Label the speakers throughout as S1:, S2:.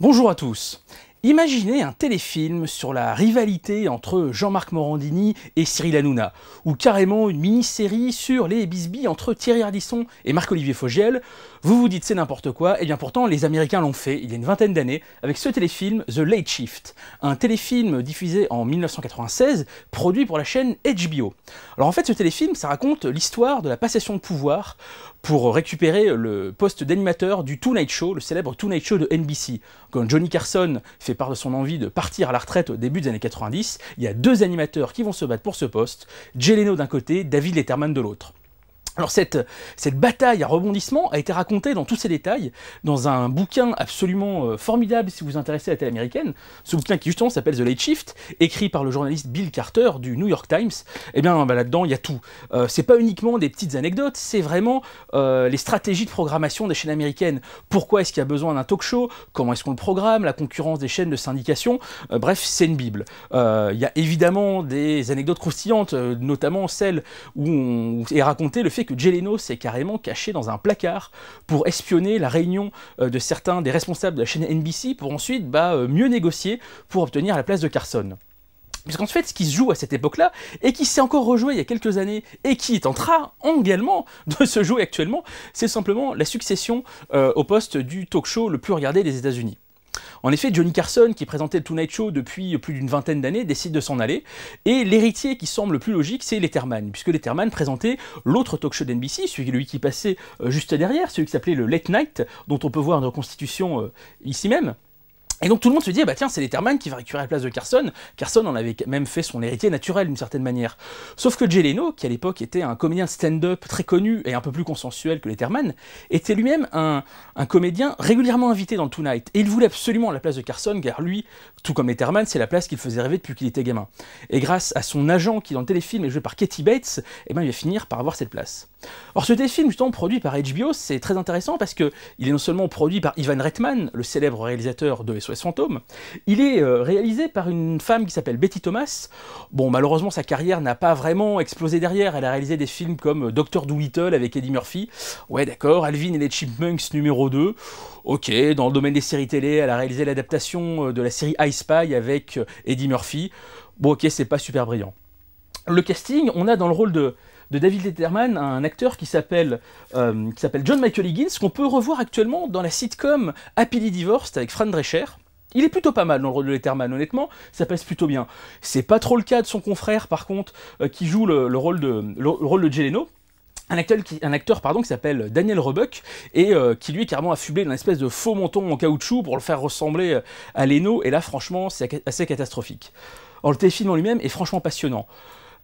S1: Bonjour à tous. Imaginez un téléfilm sur la rivalité entre Jean-Marc Morandini et Cyril Hanouna, ou carrément une mini-série sur les bisbis entre Thierry Ardisson et Marc-Olivier Fogiel. Vous vous dites c'est n'importe quoi, et eh bien pourtant les Américains l'ont fait il y a une vingtaine d'années avec ce téléfilm The Late Shift, un téléfilm diffusé en 1996, produit pour la chaîne HBO. Alors en fait ce téléfilm ça raconte l'histoire de la passation de pouvoir pour récupérer le poste d'animateur du Tonight Show, le célèbre Tonight Show de NBC, quand Johnny Carson fait part de son envie de partir à la retraite au début des années 90, il y a deux animateurs qui vont se battre pour ce poste, Jeleno d'un côté, David Letterman de l'autre. Alors cette, cette bataille à rebondissement a été racontée dans tous ses détails dans un bouquin absolument euh, formidable si vous vous intéressez à la télé américaine. Ce bouquin qui justement s'appelle The Late Shift, écrit par le journaliste Bill Carter du New York Times. Et eh bien bah, là-dedans il y a tout. Euh, c'est pas uniquement des petites anecdotes, c'est vraiment euh, les stratégies de programmation des chaînes américaines. Pourquoi est-ce qu'il y a besoin d'un talk show Comment est-ce qu'on le programme La concurrence des chaînes de syndication. bref, c'est une bible. Il y a évidemment des anecdotes croustillantes, notamment celle où, où est raconté le fait que que s'est carrément caché dans un placard pour espionner la réunion euh, de certains des responsables de la chaîne NBC pour ensuite bah, euh, mieux négocier pour obtenir la place de Carson. Puisqu'en fait, ce qui se joue à cette époque-là, et qui s'est encore rejoué il y a quelques années, et qui est en train également de se jouer actuellement, c'est simplement la succession euh, au poste du talk show le plus regardé des États-Unis. En effet, Johnny Carson, qui présentait le Tonight Show depuis plus d'une vingtaine d'années, décide de s'en aller, et l'héritier qui semble le plus logique, c'est Letterman, puisque Letterman présentait l'autre talk show d'NBC, celui qui passait euh, juste derrière, celui qui s'appelait le Late Night, dont on peut voir une reconstitution euh, ici même. Et donc tout le monde se dit, bah tiens, c'est l'Etherman qui va récupérer la place de Carson. Carson en avait même fait son héritier naturel d'une certaine manière. Sauf que Leno, qui à l'époque était un comédien stand-up très connu et un peu plus consensuel que l'Etherman, était lui-même un, comédien régulièrement invité dans le Tonight. Et il voulait absolument la place de Carson, car lui, tout comme l'Etherman, c'est la place qu'il faisait rêver depuis qu'il était gamin. Et grâce à son agent qui dans le téléfilm est joué par Katie Bates, eh ben, il va finir par avoir cette place. Or ce téléfilm justement produit par HBO, c'est très intéressant parce qu'il est non seulement produit par Ivan Reitman, le célèbre réalisateur de les Fantôme. Il est euh, réalisé par une femme qui s'appelle Betty Thomas. Bon, malheureusement, sa carrière n'a pas vraiment explosé derrière. Elle a réalisé des films comme euh, Doctor Doolittle avec Eddie Murphy. Ouais, d'accord. Alvin et les Chipmunks numéro 2. Ok, dans le domaine des séries télé, elle a réalisé l'adaptation euh, de la série I Spy avec Eddie Murphy. Bon, ok, c'est pas super brillant. Le casting, on a dans le rôle de de David Letterman un acteur euh, qui s'appelle John Michael Higgins, qu'on peut revoir actuellement dans la sitcom Happily Divorced avec Fran Drescher. Il est plutôt pas mal dans le rôle de Letterman, honnêtement, ça passe plutôt bien. C'est pas trop le cas de son confrère, par contre, euh, qui joue le, rôle de, le, rôle de un acteur qui, un acteur, pardon, qui s'appelle Daniel Rebuck, et euh, qui lui est carrément affublé d'un espèce de faux menton en caoutchouc pour le faire ressembler à Leno et là franchement c'est assez catastrophique. Or le téléfilm en lui-même est franchement passionnant.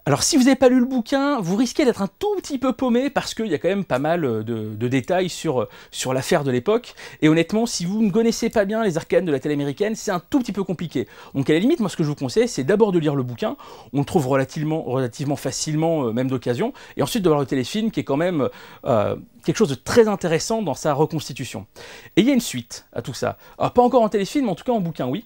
S1: Alors si vous n'avez pas lu le bouquin, vous risquez d'être un tout petit peu paumé parce qu'il y a quand même pas mal euh, de, détails sur, euh, sur l'affaire de l'époque. Et honnêtement, si vous ne connaissez pas bien les arcanes de la télé américaine, c'est un tout petit peu compliqué. Donc à la limite, moi ce que je vous conseille, c'est d'abord de lire le bouquin. On le trouve relativement, relativement facilement, euh, même d'occasion. Et ensuite de voir le téléfilm qui est quand même quelque chose de très intéressant dans sa reconstitution. Et il y a une suite à tout ça. Alors, pas encore en téléfilm, mais en tout cas en bouquin, oui.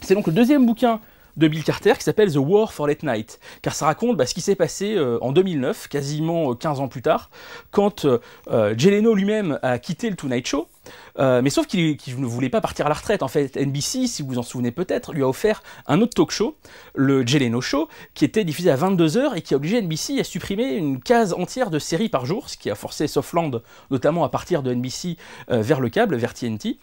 S1: C'est donc le deuxième bouquin de Bill Carter qui s'appelle The War for Late Night, car ça raconte bah, ce qui s'est passé euh, en 2009, quasiment 15 euh, ans plus tard, quand euh, Jeleno lui-même a quitté le Tonight Show, euh, mais sauf qu'il ne voulait pas partir à la retraite. En fait, NBC, si vous vous en souvenez peut-être, lui a offert un autre talk show, le Jeleno Show, qui était diffusé à 22h et qui a obligé NBC à supprimer une case entière de séries par jour, ce qui a forcé Softland notamment à partir de NBC euh, vers le câble, vers TNT.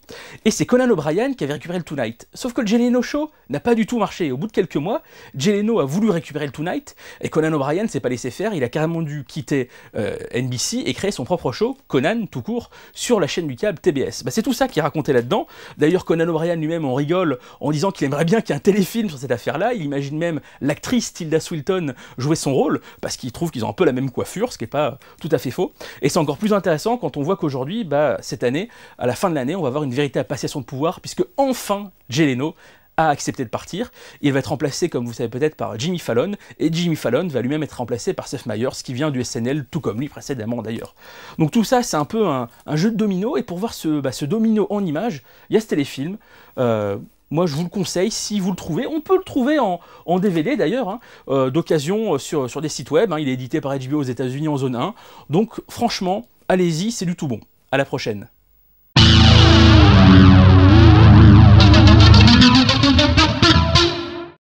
S1: Et c'est Conan O'Brien qui avait récupéré le Tonight. Sauf que le Jeleno Show n'a pas du tout marché. Au bout de quelques mois, Jeleno a voulu récupérer le Tonight et Conan O'Brien s'est pas laissé faire. Il a carrément dû quitter euh, NBC et créer son propre show, Conan tout court, sur la chaîne du câble TBS. Bah, c'est tout ça qui est raconté là-dedans. D'ailleurs, Conan O'Brien lui-même en rigole en disant qu'il aimerait bien qu'il y ait un téléfilm sur cette affaire-là. Il imagine même l'actrice Tilda Swilton jouer son rôle parce qu'il trouve qu'ils ont un peu la même coiffure, ce qui n'est pas tout à fait faux. Et c'est encore plus intéressant quand on voit qu'aujourd'hui, bah, cette année, à la fin de l'année, on va avoir une véritable passation de pouvoir puisque enfin Jeleno a accepté de partir. Il va être remplacé, comme vous savez peut-être, par Jimmy Fallon, et Jimmy Fallon va lui-même être remplacé par Seth Meyers, qui vient du SNL, tout comme lui précédemment d'ailleurs. Donc tout ça, c'est un peu un, jeu de domino, et pour voir bah, ce, domino en image, il y a ce téléfilm. Euh, moi, je vous le conseille si vous le trouvez. On peut le trouver en, DVD d'ailleurs, hein, euh, d'occasion euh, sur, des sites web. Hein. il est édité par HBO aux États-Unis en zone 1. Donc, franchement, allez-y, c'est du tout bon. À la prochaine.